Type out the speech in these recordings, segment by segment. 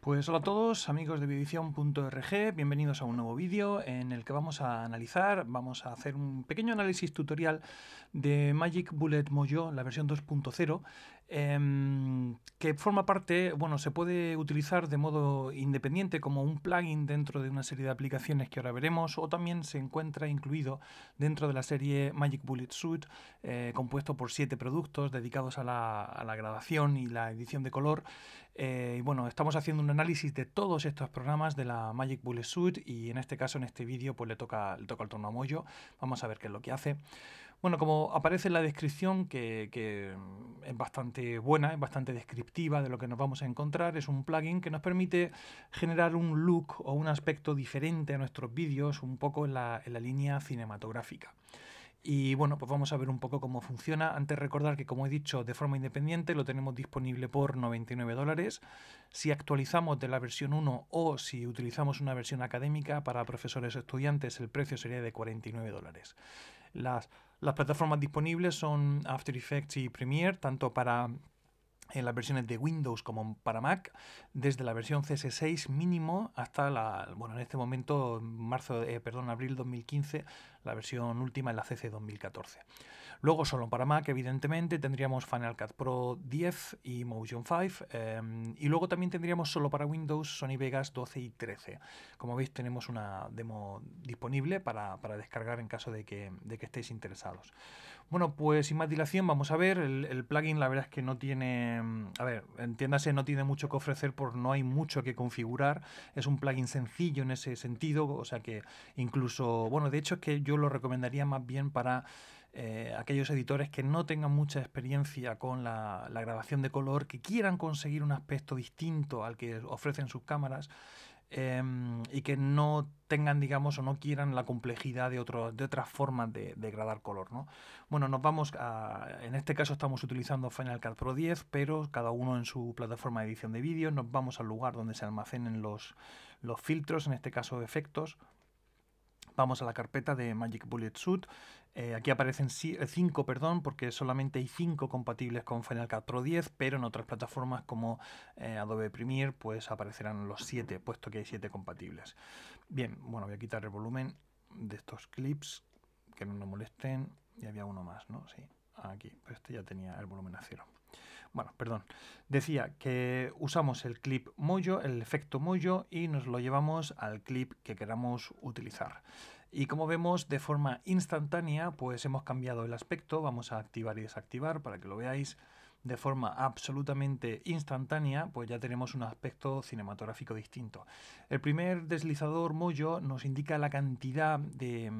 Pues hola a todos amigos de videoedición.org, bienvenidos a un nuevo vídeo en el que vamos a analizar, vamos a hacer un pequeño análisis tutorial de Magic Bullet Mojo, la versión 2.0, em, que forma parte, bueno, se puede utilizar de modo independiente como un plugin dentro de una serie de aplicaciones que ahora veremos, o también se encuentra incluido dentro de la serie Magic Bullet Suite, eh, compuesto por siete productos dedicados a la, a la, grabación y la edición de color, eh, bueno, estamos haciendo un análisis de todos estos programas de la Magic Bullet Suite y en este caso, en este vídeo, pues le toca, toca el turno a Moyo. Vamos a ver qué es lo que hace. Bueno, como aparece en la descripción, que, es bastante buena, es bastante descriptiva de lo que nos vamos a encontrar, es un plugin que nos permite generar un look o un aspecto diferente a nuestros vídeos, un poco en la línea cinematográfica. Y bueno, pues vamos a ver un poco cómo funciona. Antes recordar que, como he dicho, de forma independiente lo tenemos disponible por 99 dólares. Si actualizamos de la versión 1 o si utilizamos una versión académica para profesores o estudiantes, el precio sería de 49 dólares. Las, las plataformas disponibles son After Effects y Premiere, tanto para en las versiones de Windows como para Mac, desde la versión CS6 mínimo hasta la, bueno, en este momento, marzo, eh, perdón, abril 2015, la versión última en la CC 2014. Luego solo para Mac, evidentemente, tendríamos Final Cut Pro 10 y Motion 5. Em, y luego también tendríamos solo para Windows Sony Vegas 12 y 13. Como veis, tenemos una demo disponible para, descargar en caso de que, estéis interesados. Bueno, pues sin más dilación, vamos a ver. El, el, plugin, la verdad es que no tiene. A ver, entiéndase, no tiene mucho que ofrecer, por no hay mucho que configurar. Es un plugin sencillo en ese sentido, o sea que incluso. Bueno, de hecho, es que yo lo recomendaría más bien para eh, aquellos editores que no tengan mucha experiencia con la, grabación de color, que quieran conseguir un aspecto distinto al que ofrecen sus cámaras, em, y que no tengan, digamos, o no quieran la complejidad de, otras formas de, gradar color, Bueno, nos vamos a... En este caso estamos utilizando Final Cut Pro 10, pero cada uno en su plataforma de edición de vídeo. Nos vamos al lugar donde se almacenen los, los filtros, en este caso efectos. Vamos a la carpeta de Magic Bullet Suit. Eh, aquí aparecen 5, eh, perdón, porque solamente hay 5 compatibles con Final Cut Pro 10, pero en otras plataformas como eh, Adobe Premiere pues aparecerán los 7, puesto que hay 7 compatibles. Bien, bueno, voy a quitar el volumen de estos clips que no nos molesten. Y había uno más, ¿no? Sí, aquí, pues este ya tenía el volumen a cero. Bueno, perdón. Decía que usamos el clip mollo, el efecto mollo, y nos lo llevamos al clip que queramos utilizar. Y como vemos, de forma instantánea, pues hemos cambiado el aspecto. Vamos a activar y desactivar para que lo veáis de forma absolutamente instantánea, pues ya tenemos un aspecto cinematográfico distinto. El primer deslizador mollo nos indica la cantidad de,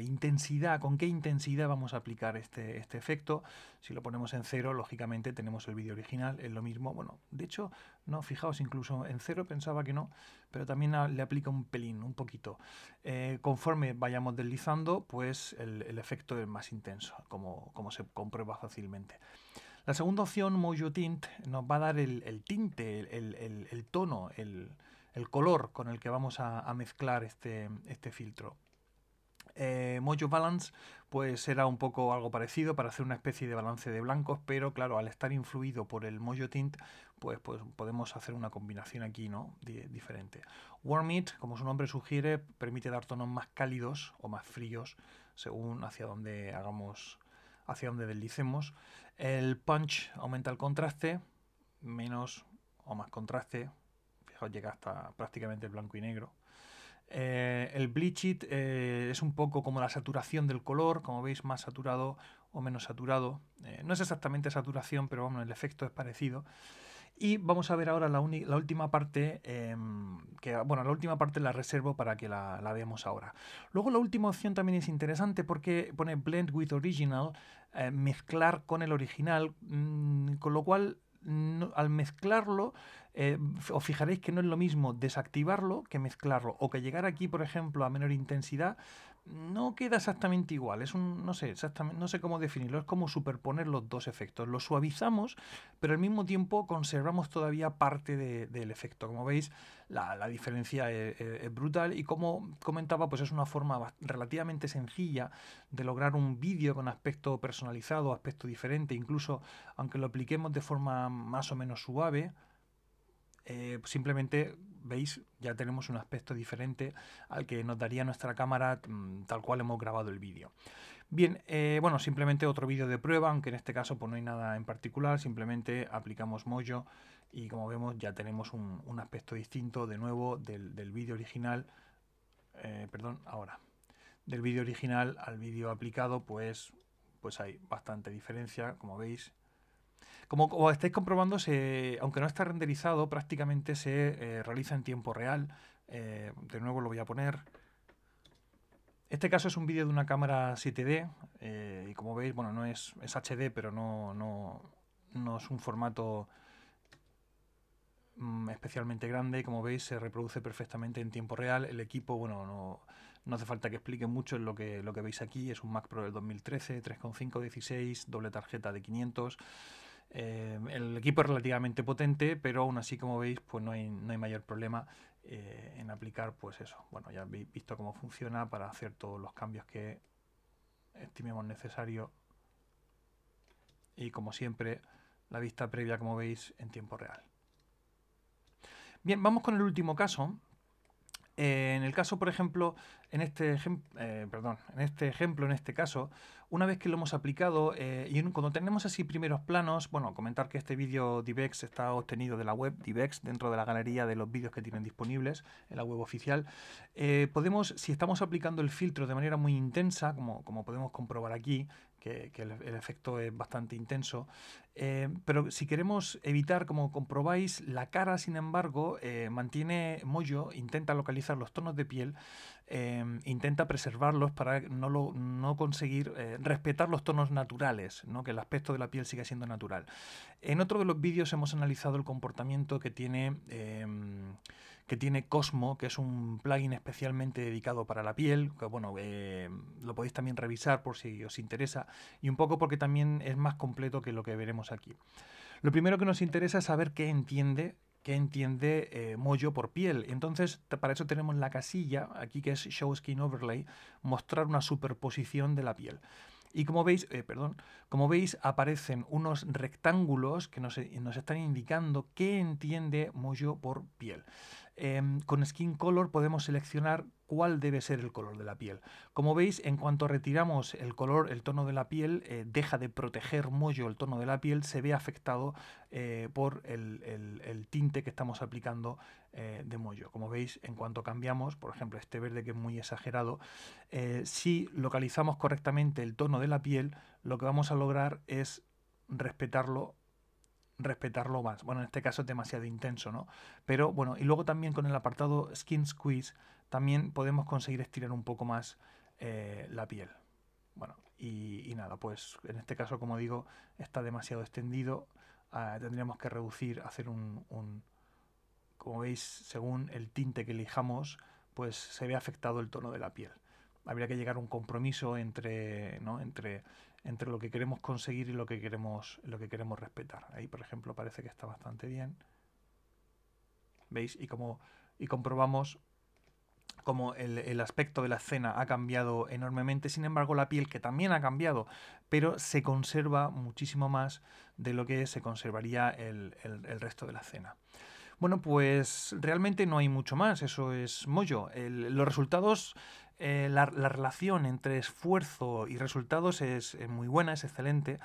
intensidad, con qué intensidad vamos a aplicar este, este efecto. Si lo ponemos en cero, lógicamente tenemos el vídeo original, es lo mismo. Bueno, de hecho, no, fijaos, incluso en cero pensaba que no, pero también le aplica un pelín, un poquito. Eh, conforme vayamos deslizando, pues el, efecto es más intenso, como, como se comprueba fácilmente. La segunda opción, Mojo Tint, nos va a dar el, tinte, el, tono, el, color con el que vamos a, mezclar este, este filtro. Eh, Mojo Balance pues será un poco algo parecido para hacer una especie de balance de blancos, pero claro, al estar influido por el Mojo Tint, pues, pues podemos hacer una combinación aquí, ¿no? diferente. Warm It, como su nombre sugiere, permite dar tonos más cálidos o más fríos según hacia dónde hagamos hacia donde deslicemos. El punch aumenta el contraste, menos o más contraste. Fijaos, llega hasta prácticamente blanco y negro. Eh, el bleach it eh, es un poco como la saturación del color, como veis, más saturado o menos saturado. Eh, no es exactamente saturación, pero el efecto es parecido. Y vamos a ver ahora la, última parte, em, que bueno, la última parte la reservo para que la, veamos ahora. Luego la última opción también es interesante porque pone blend with original, eh, mezclar con el original, mm, con lo cual al mezclarlo eh, os fijaréis que no es lo mismo desactivarlo que mezclarlo, o que llegar aquí, por ejemplo, a menor intensidad, no queda exactamente igual. Es un, no sé, exactamente, no sé cómo definirlo, es como superponer los dos efectos. Lo suavizamos, pero al mismo tiempo conservamos todavía parte del efecto. Como veis, la, diferencia es, eh, eh, es, brutal y como comentaba, pues es una forma relativamente sencilla de lograr un vídeo con aspecto personalizado, aspecto diferente, incluso aunque lo apliquemos de forma más o menos suave, eh, simplemente veis, ya tenemos un aspecto diferente al que nos daría nuestra cámara mm, tal cual hemos grabado el vídeo. Bien, eh, bueno, simplemente otro vídeo de prueba, aunque en este caso pues, no hay nada en particular, simplemente aplicamos Mojo y como vemos ya tenemos un, aspecto distinto de nuevo del, vídeo original, eh, perdón, ahora, del vídeo original al vídeo aplicado, pues, pues hay bastante diferencia, como veis, como, como estáis comprobando, aunque no está renderizado, prácticamente se eh, realiza en tiempo real. Eh, de nuevo lo voy a poner. Este caso es un vídeo de una cámara 7D eh, y como veis, bueno, no es, es HD, pero no, es un formato mm, especialmente grande como veis se reproduce perfectamente en tiempo real. El equipo, bueno, no, no hace falta que explique mucho lo que, lo que veis aquí. Es un Mac Pro del 2013, 3.5, 16, doble tarjeta de 500. Eh, el equipo es relativamente potente, pero aún así, como veis, pues no hay, no hay mayor problema eh, en aplicar, pues eso. Bueno, ya habéis visto cómo funciona para hacer todos los cambios que estimemos necesarios. Y como siempre, la vista previa, como veis, en tiempo real. Bien, vamos con el último caso, eh, en el caso, por ejemplo, en este, eh, perdón, en este ejemplo, en este caso, una vez que lo hemos aplicado eh, y cuando tenemos así primeros planos, bueno, comentar que este vídeo Divex está obtenido de la web Divex dentro de la galería de los vídeos que tienen disponibles en la web oficial, podemos, si estamos aplicando el filtro de manera muy intensa, como, como podemos comprobar aquí, que, el, efecto es bastante intenso. Eh, pero si queremos evitar, como comprobáis, la cara, sin embargo, eh, mantiene mollo, intenta localizar los tonos de piel, eh, intenta preservarlos para no, conseguir respetar los tonos naturales, ¿no? que el aspecto de la piel siga siendo natural. En otro de los vídeos hemos analizado el comportamiento que tiene que tiene Cosmo, que es un plugin especialmente dedicado para la piel, que bueno, eh, lo podéis también revisar por si os interesa, y un poco porque también es más completo que lo que veremos aquí. Lo primero que nos interesa es saber qué entiende qué entiende eh, por piel. Entonces, para eso tenemos la casilla, aquí que es Show Skin Overlay, mostrar una superposición de la piel. Y como veis, eh, perdón, como veis aparecen unos rectángulos que nos, nos están indicando qué entiende Mojo por piel. Em, con Skin Color podemos seleccionar cuál debe ser el color de la piel. Como veis, en cuanto retiramos el color, el tono de la piel, eh, deja de proteger mollo el tono de la piel, se ve afectado eh, por el, tinte que estamos aplicando eh, de mollo. Como veis, en cuanto cambiamos, por ejemplo, este verde que es muy exagerado, si localizamos correctamente el tono de la piel, lo que vamos a lograr es respetarlo respetarlo más. Bueno, en este caso es demasiado intenso, ¿no? Pero bueno, y luego también con el apartado Skin Squeeze también podemos conseguir estirar un poco más eh, la piel. Bueno, y, nada, pues en este caso, como digo, está demasiado extendido. Ah, tendríamos que reducir, hacer un, un... Como veis, según el tinte que elijamos, pues se ve afectado el tono de la piel habría que llegar a un compromiso entre, entre, entre lo que queremos conseguir y lo que queremos, lo que queremos respetar. Ahí, por ejemplo, parece que está bastante bien. ¿Veis? Y como y comprobamos como el, aspecto de la escena ha cambiado enormemente, sin embargo la piel que también ha cambiado, pero se conserva muchísimo más de lo que se conservaría el, resto de la escena. Bueno, pues realmente no hay mucho más, eso es mollo. los resultados eh, la, relación entre esfuerzo y resultados es, muy buena, es excelente.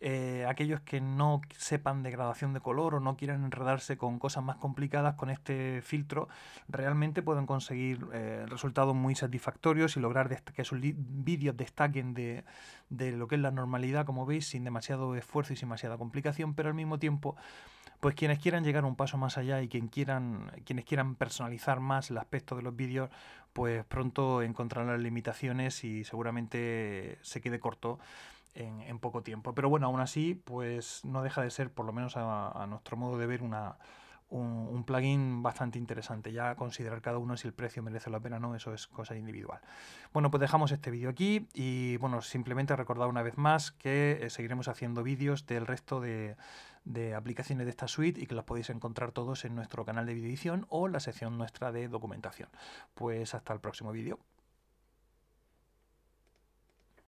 Eh, aquellos que no sepan degradación de color o no quieran enredarse con cosas más complicadas con este filtro, realmente pueden conseguir eh, resultados muy satisfactorios y lograr que sus vídeos destaquen de, de lo que es la normalidad, como veis, sin demasiado esfuerzo y sin demasiada complicación, pero al mismo tiempo pues quienes quieran llegar un paso más allá y quien quieran, quienes quieran personalizar más el aspecto de los vídeos, pues pronto encontrarán las limitaciones y seguramente se quede corto en, poco tiempo. Pero bueno, aún así, pues no deja de ser, por lo menos a nuestro modo de ver, una, un, plugin bastante interesante. Ya considerar cada uno si el precio merece la pena o no, eso es cosa individual. Bueno, pues dejamos este vídeo aquí y bueno, simplemente recordar una vez más que eh, seguiremos haciendo vídeos del resto de, aplicaciones de esta suite y que las podéis encontrar todos en nuestro canal de videoedición o la sección nuestra de documentación. Pues hasta el próximo vídeo.